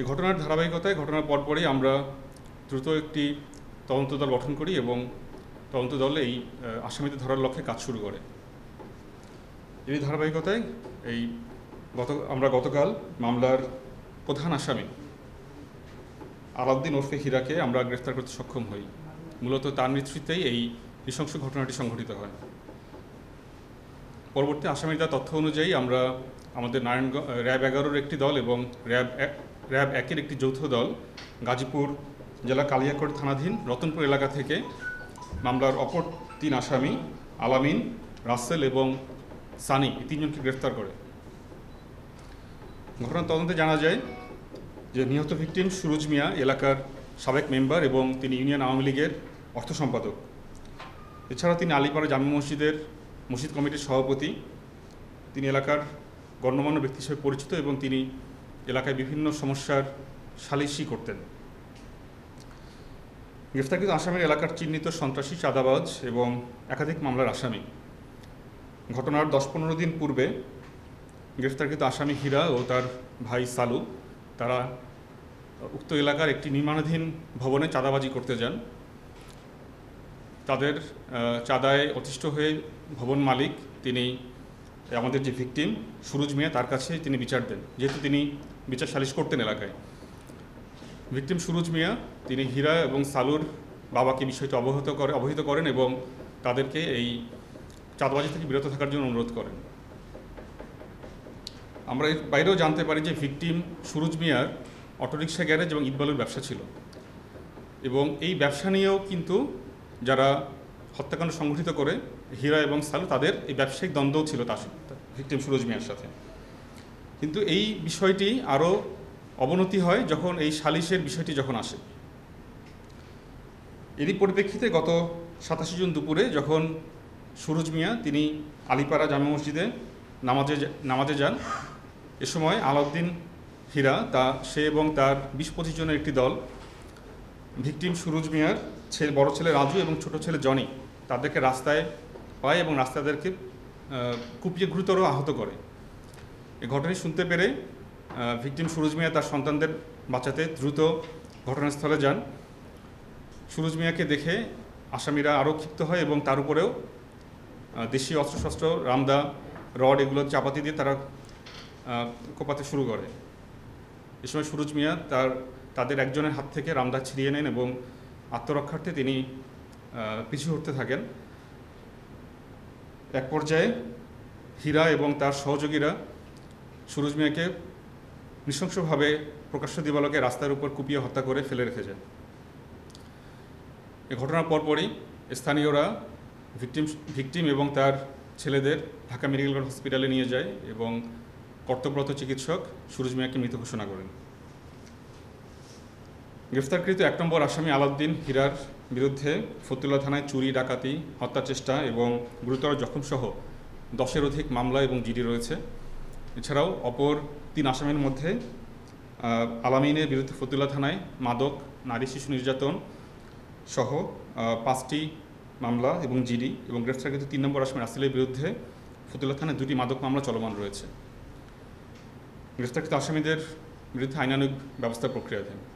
এই ঘটনার ধারাবাহিকতায় ঘটনার পরপরই আমরা দ্রুত একটি তদন্ত দল গঠন করি এবং তদন্ত দল এই আসামিদের ধরার লক্ষ্যে কাজ শুরু করে এই ধারাবাহিকতায় এই গত আমরা গতকাল মামলার প্রধান আসামি আলাউদ্দিন ওরফে হীরাকে আমরা গ্রেফতার করতে সক্ষম হই মূলত তার নেতৃত্বেই এই নৃশংস ঘটনাটি সংঘটিত হয় পরবর্তী আসামিরা তথ্য অনুযায়ী আমরা আমাদের নারায়ণগঞ্জ র্যাব এগারোর একটি দল এবং র্যাব র্যাব একের একটি যৌথ দল গাজীপুর জেলা কালিয়াকোট থানাধীন রতনপুর এলাকা থেকে মামলার অপর তিন আসামি আলামিন রাসেল এবং সানি এই তিনজনকে গ্রেফতার করে ঘটনার তদন্তে জানা যায় যে নিহত ভিকটিম সুরুজ মিয়া এলাকার সাবেক মেম্বার এবং তিনি ইউনিয়ন আওয়ামী লীগের অর্থ সম্পাদক এছাড়া তিনি আলিপাড়া জামি মসজিদের মসজিদ কমিটির সভাপতি তিনি এলাকার গণ্যমান্য ব্যক্তি হিসেবে পরিচিত এবং তিনি এলাকায় বিভিন্ন সমস্যার সালিশি করতেন গ্রেফতারকৃত আসামের এলাকার চিহ্নিত সন্ত্রাসী চাঁদাবাজ এবং একাধিক মামলার আসামি ঘটনার দশ পনেরো দিন পূর্বে গ্রেফতারকৃত আসামি হীরা ও তার ভাই সালু তারা উক্ত এলাকার একটি নির্মাণাধীন ভবনে চাঁদাবাজি করতে যান তাদের চাঁদায় অতিষ্ঠ হয়ে ভবন মালিক তিনি আমাদের যে ভিকটিম সুরুজ মিয়া তার কাছে তিনি বিচার দেন যেহেতু তিনি বিচার সালিশ করতেন এলাকায় ভিকটিম সুরুজ মিয়া তিনি হীরা এবং সালুর বাবাকে বিষয়টি অবহিত করে অবহিত করেন এবং তাদেরকে এই চাঁদবাজি থেকে বিরত থাকার জন্য অনুরোধ করেন আমরা এর বাইরেও জানতে পারি যে ভিকটিম সুরুজ মিয়ার অটোরিক্সা গ্যারেজ এবং ইটবালুর ব্যবসা ছিল এবং এই ব্যবসা নিয়েও কিন্তু যারা হত্যাকাণ্ড সংঘটিত করে হীরা এবং সালু তাদের এই ব্যবসায়িক দ্বন্দ্বও ছিল তার ভিক্টিম সুরজ মিয়ার সাথে কিন্তু এই বিষয়টি আরও অবনতি হয় যখন এই সালিশের বিষয়টি যখন আসে এরই পরিপ্রেক্ষিতে গত সাতাশে জুন দুপুরে যখন সুরজ মিয়া তিনি আলিপাড়া জামে মসজিদে নামাজে নামাজে যান এ সময় আলাউদ্দিন হীরা তা সে এবং তার বিশ পঁচিশ জনের একটি দল ভিকটিম সুরজ মিয়ার ছেলে বড় ছেলে রাজু এবং ছোট ছেলে জনি তাদেরকে রাস্তায় পায় এবং রাস্তাদেরকে কুপিয়ে গুরুতর আহত করে এই ঘটনা শুনতে পেরে ভিকটিম সুরজ মিয়া তার সন্তানদের বাঁচাতে দ্রুত ঘটনাস্থলে যান সুরজ মিয়াকে দেখে আসামিরা আরও ক্ষিপ্ত হয় এবং তার উপরেও দেশি অস্ত্রশস্ত্র রামদা রড এগুলো চাপাতি দিয়ে তারা কোপাতে শুরু করে এ সময় সুরজ মিয়া তার তাদের একজনের হাত থেকে রামদা ছিঁড়িয়ে নেন এবং আত্মরক্ষার্থে তিনি পিছু হটতে থাকেন এক পর্যায়ে হীরা এবং তার সহযোগীরা সুরজ মিয়াকে নৃশংসভাবে প্রকাশ্য দিবালকে রাস্তার উপর কুপিয়ে হত্যা করে ফেলে রেখে যায় এ ঘটনার পরপরই স্থানীয়রা ভিকটিম ভিকটিম এবং তার ছেলেদের ঢাকা মেডিকেল হসপিটালে নিয়ে যায় এবং কর্তব্যরত চিকিৎসক সুরজ মিয়াকে মৃত ঘোষণা করেন গ্রেফতারকৃত এক নম্বর আসামি আলাউদ্দিন হিরার বিরুদ্ধে ফতুল্লা থানায় চুরি ডাকাতি চেষ্টা এবং গুরুতর জখমসহ দশের অধিক মামলা এবং জিডি রয়েছে এছাড়াও অপর তিন আসামির মধ্যে আলামিনের বিরুদ্ধে ফতুল্লা থানায় মাদক নারী শিশু নির্যাতন সহ পাঁচটি মামলা এবং জিডি এবং গ্রেফতারকৃত তিন নম্বর আসামি আসিলের বিরুদ্ধে ফতুল্লা থানায় দুটি মাদক মামলা চলমান রয়েছে গ্রেফতারকৃত আসামিদের বিরুদ্ধে আইনানুগ ব্যবস্থা প্রক্রিয়াধীন